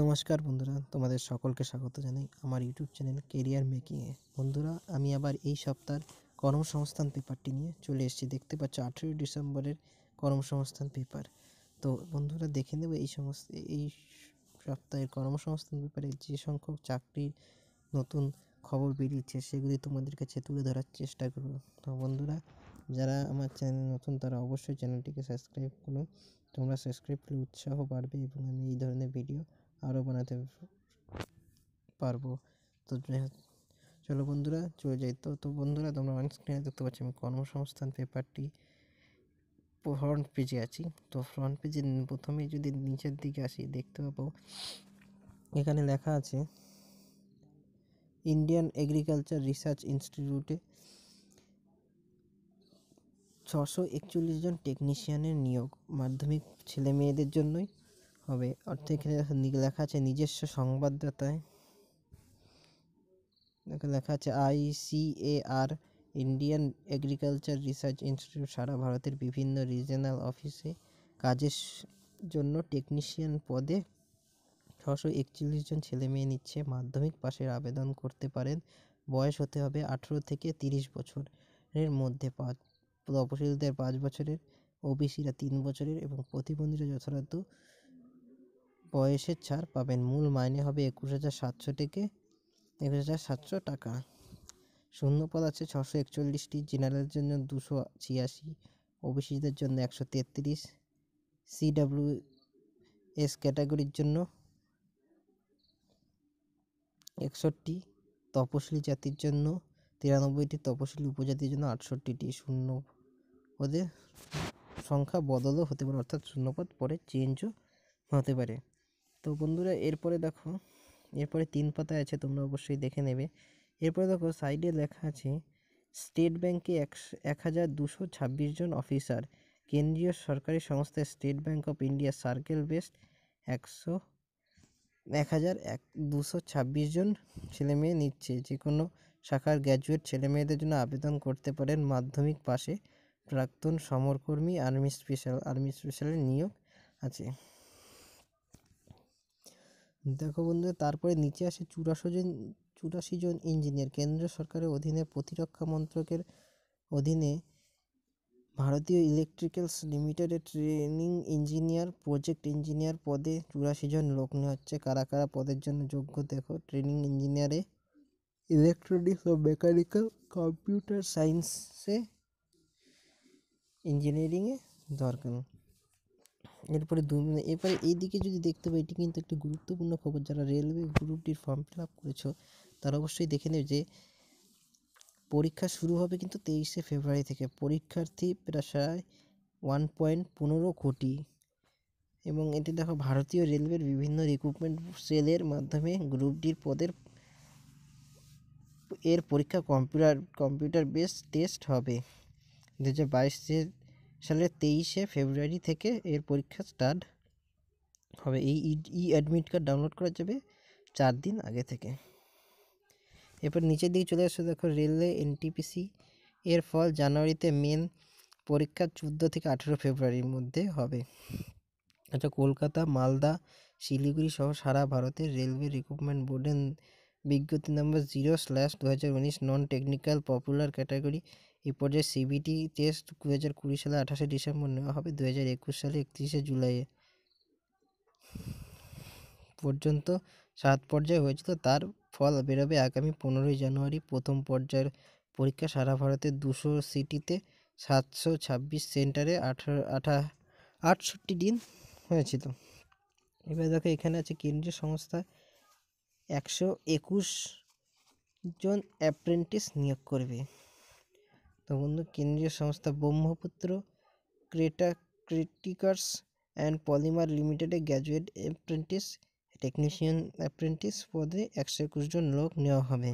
নমস্কার বন্ধুরা তোমাদের সকলকে স্বাগত জানাই আমার ইউটিউব চ্যানেল কেরিয়ার মেকিংয়ে বন্ধুরা আমি আবার এই সপ্তাহের কর্মসংস্থান পেপারটি নিয়ে চলে এসেছি দেখতে পাচ্ছ আঠেরোই ডিসেম্বরের কর্মসংস্থান পেপার তো বন্ধুরা দেখে নেব এই সমস্ত এই সপ্তাহের কর্মসংস্থান পেপারে যে সংখ্যক চাকরির নতুন খবর বেরিয়েছে সেগুলি তোমাদের কাছে তুলে ধরার চেষ্টা করব তো বন্ধুরা যারা আমার চ্যানেলে নতুন তারা অবশ্যই চ্যানেলটিকে সাবস্ক্রাইব করুন তোমরা সাবস্ক্রাইব করলে উৎসাহ বাড়বে এবং আমি এই ধরনের ভিডিও আরও বানাতে পারবো তো চলো বন্ধুরা চলে যাই তো তো বন্ধুরা তোমরা অনেক স্ক্রিনে দেখতে পাচ্ছি আমি কর্মসংস্থান পেপারটি ফ্রন্ট পেজে আছি তো ফ্রন্ট পেজে প্রথমে যদি নিচের দিকে আসি দেখতে পাবো এখানে লেখা আছে ইন্ডিয়ান এগ্রিকালচার রিসার্চ ইনস্টিটিউটে ছশো একচল্লিশ জন টেকনিশিয়ানের নিয়োগ মাধ্যমিক ছেলে মেয়েদের জন্যই হবে অর্থ এখানে লেখা আছে নিজস্ব সংবাদদাতায় লেখা আছে ICAR Indian agriculture research institute সারা ভারতের বিভিন্ন রিজনাল অফিসে কাজের জন্য টেকনিশিয়ান পদে ছশো একচল্লিশ জন ছেলে মেয়ে নিচ্ছে মাধ্যমিক পাশের আবেদন করতে পারেন বয়স হতে হবে আঠেরো থেকে তিরিশ বছরের মধ্যে পাঁচ তপশিলদের পাঁচ বছরের ওবিসিরা তিন বছরের এবং প্রতিবন্ধীরা যথাযথ বয়সের ছাড় পাবেন মূল মাইনে হবে একুশ হাজার সাতশো থেকে একুশ হাজার সাতশো টাকা শূন্য পদ আছে ছশো একচল্লিশটি জেনারেলের জন্য দুশো ছিয়াশি ওবিসিদের জন্য একশো তেত্রিশ সিডাব্লিউ এস ক্যাটাগরির জন্য একষট্টি তপশিলি জাতির জন্য তিরানব্বইটি তপশিলি উপজাতির জন্য আটষট্টিটি শূন্য পদের সংখ্যা বদলও হতে পারে অর্থাৎ শূন্যপদ পরে চেঞ্জও হতে পারে তো বন্ধুরা এরপরে দেখো এরপরে তিন পাতায় আছে তোমরা অবশ্যই দেখে নেবে এরপরে দেখো সাইডে লেখা আছে স্টেট ব্যাংকে এক হাজার দুশো ছাব্বিশ জন অফিসার কেন্দ্রীয় সরকারি সংস্থা State Bank of India circle best একশো এক হাজার এক দুশো ছাব্বিশ জন ছেলেমেয়ে নিচ্ছে যে কোনো শাখার গ্র্যাজুয়েট ছেলেমেয়েদের জন্য আবেদন করতে পারেন মাধ্যমিক পাশে প্রাক্তন সমরকর্মী আর্মি স্পেশাল আর্মি স্পেশালের নিয়োগ আছে দেখো বন্ধু তারপরে নিচে আসে চুরাশি জন চুরাশি জন ইঞ্জিনিয়ার কেন্দ্র সরকারের অধীনে প্রতিরক্ষা মন্ত্রকের অধীনে ভারতীয় ইলেকট্রিক্যালস লিমিটেডের ট্রেনিং ইঞ্জিনিয়ার প্রজেক্ট ইঞ্জিনিয়ার পদে চুরাশি জন লোক নেওয়া হচ্ছে কারা কারা পদের জন্য যোগ্য দেখো ট্রেনিং ইঞ্জিনিয়ারে ইলেকট্রনিক্স ও মেকানিক্যাল কম্পিউটার সায়েন্সে ইঞ্জিনিয়ারিংয়ে দরকার এরপরে দু এরপরে এইদিকে যদি দেখতে পাই এটি কিন্তু একটি গুরুত্বপূর্ণ খবর যারা রেলওয়ে গ্রুপটির ফর্ম ফিল আপ করেছ তারা অবশ্যই দেখে নেবে যে পরীক্ষা শুরু হবে কিন্তু তেইশে ফেব্রুয়ারি থেকে পরীক্ষার্থী প্রায় ওয়ান পয়েন্ট পনেরো কোটি এবং এটি দেখো ভারতীয় রেলওয়ের বিভিন্ন রিক্রুটমেন্ট সেলের মাধ্যমে গ্রুপ ডির পদের এর পরীক্ষা কম্পিউটার কম্পিউটার বেস টেস্ট হবে দু হাজার বাইশের সালের তেইশে ফেব্রুয়ারি থেকে এর পরীক্ষা স্টার্ট হবে এই ই অ্যাডমিট কার্ড ডাউনলোড করা যাবে চার দিন আগে থেকে এরপর নিচের দিকে চলে আসছে দেখো রেলওয়ে এনটিপিসি এর ফল জানুয়ারিতে মেন পরীক্ষা চোদ্দো থেকে আঠেরো ফেব্রুয়ারির মধ্যে হবে আচ্ছা কলকাতা মালদা শিলিগুড়ি সহ সারা ভারতের রেলওয়ে রিক্রুটমেন্ট বোর্ডের বিজ্ঞপ্তি নম্বর জিরো স্ল্যাশ দু হাজার উনিশ নন টেকনিক্যাল পপুলার ক্যাটাগরি এই পর্যায়ে সিবিটি টেস্ট দু হাজার কুড়ি সালে আঠাশে ডিসেম্বর নেওয়া হবে দু হাজার একুশ সালে একত্রিশে জুলাইয়ে পর্যন্ত সাত পর্যায়ে হয়েছিল তার ফল বেরোবে আগামী পনেরোই জানুয়ারি প্রথম পর্যায়ের পরীক্ষা সারা ভারতে দুশো সিটিতে সাতশো ছাব্বিশ সেন্টারে আঠারো আঠা আটষট্টি দিন হয়েছিল এবার দেখো এখানে আছে কেন্দ্রীয় সংস্থা একশো একুশ জন অ্যাপ্রেন্টিস নিয়োগ তো বন্ধু কেন্দ্রীয় সংস্থা ব্রহ্মপুত্র ক্রেটা ক্রিটিকার্স অ্যান্ড পলিমার লিমিটেডে গ্র্যাজুয়েট অ্যাপ্রেন্টিস টেকনিশিয়ান অ্যাপ্রেন্টিস পদে একশো একুশ জন লোক নেওয়া হবে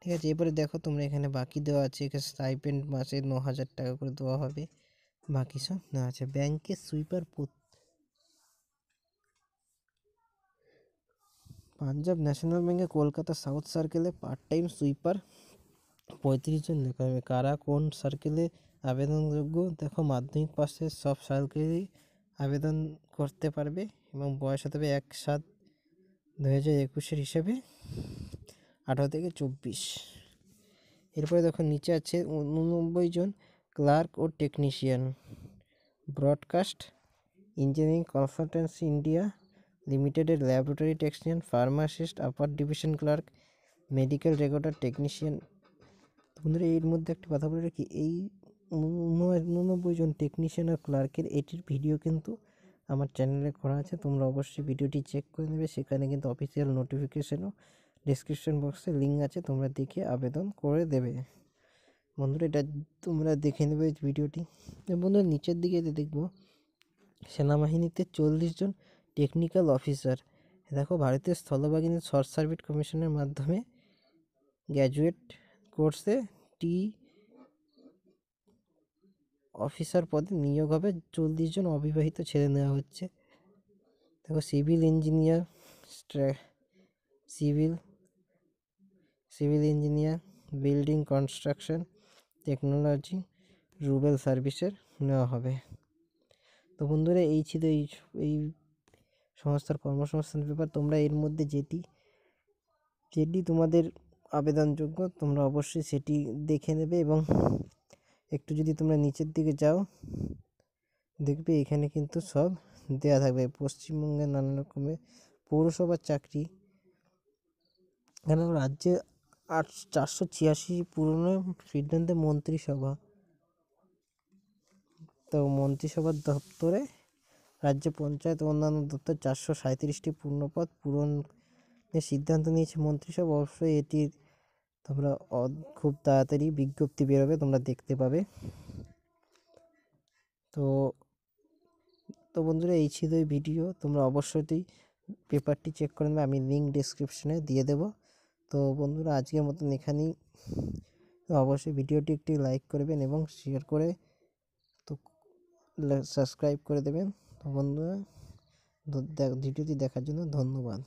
ঠিক আছে এবারে দেখো তোমরা এখানে বাকি দেওয়া আছে এখানে স্টাইপেন্ড মাসে ন হাজার টাকা করে দেওয়া হবে বাকি সব দেওয়া আছে ব্যাংকে সুইপার পাঞ্জাব ন্যাশনাল ব্যাঙ্কে কলকাতা সাউথ সার্কেলে পার্ট টাইম সুইপার পঁয়ত্রিশ জন নিয়োগ হবে কারা কোন সার্কেলে আবেদনযোগ্য দেখো মাধ্যমিক পাশের সব সার্কেলেই আবেদন করতে পারবে এবং বয়স হতে হবে এক সাত দু হাজার একুশের হিসাবে আঠারো থেকে চব্বিশ এরপরে দেখো নিচে আছে উননব্বই জন ক্লার্ক ও technician broadcast engineering consultancy India লিমিটেডের laboratory technician pharmacist upper division clerk medical recorder technician বন্ধুরা এর মধ্যে একটা কথা বলে রাখি এই উননব্বই জন টেকনিশিয়ান আর ক্লার্কের এটির ভিডিও কিন্তু আমার চ্যানেলে করা আছে তোমরা অবশ্যই ভিডিওটি চেক করে নেবে সেখানে কিন্তু অফিসিয়াল নোটিফিকেশানও ডিসক্রিপশন বক্সে লিঙ্ক আছে তোমরা দেখে আবেদন করে দেবে বন্ধুরা এটা তোমরা দেখে নেবে ভিডিওটি বন্ধুরা নিচের দিকে দেখবো সেনাবাহিনীতে চল্লিশ জন টেকনিক্যাল অফিসার দেখো ভারতীয় স্থলবাহিনী শর্ট সার্ভিট কমিশনের মাধ্যমে গ্র্যাজুয়েট কোর্সে টি অফিসার পদে নিয়োগ হবে চল্লিশ জন অবিবাহিত ছেড়ে নেওয়া হচ্ছে দেখো civil engineer civil civil engineer building construction technology রুবেল সার্ভিসের নেওয়া হবে তো বন্ধুরা এই ছিল এই এই সংস্থার কর্মসংস্থানের ব্যাপার তোমরা এর মধ্যে যেটি যেটি তোমাদের আবেদনযোগ্য তোমরা অবশ্যই সেটি দেখে নেবে এবং একটু যদি তোমরা নিচের দিকে যাও দেখবে এখানে কিন্তু সব দেয়া থাকবে পশ্চিমবঙ্গে নানা রকমের পৌরসভার চাকরি এখানে রাজ্যে আট চারশো ছিয়াশি পুরনো সিদ্ধান্তে মন্ত্রিসভা তো মন্ত্রিসভার দপ্তরে রাজ্য পঞ্চায়েত ও অন্যান্য দপ্তর চারশো সাঁইত্রিশটি পূর্ণপদ পূরণের সিদ্ধান্ত নিয়েছে মন্ত্রিসভা অবশ্যই এটির তোমরা খুব তাড়াতাড়ি বিজ্ঞপ্তি বেরোবে তোমরা দেখতে পাবে তো তো বন্ধুরা এই ছিল এই ভিডিও তোমরা অবশ্যই পেপারটি চেক করে নেবে আমি লিঙ্ক ডিসক্রিপশনে দিয়ে দেব তো বন্ধুরা আজকের মতন এখানেই অবশ্যই ভিডিওটি একটি লাইক করবেন এবং শেয়ার করে তো সাবস্ক্রাইব করে দেবেন তো দেখ ভিডিওটি দেখার জন্য ধন্যবাদ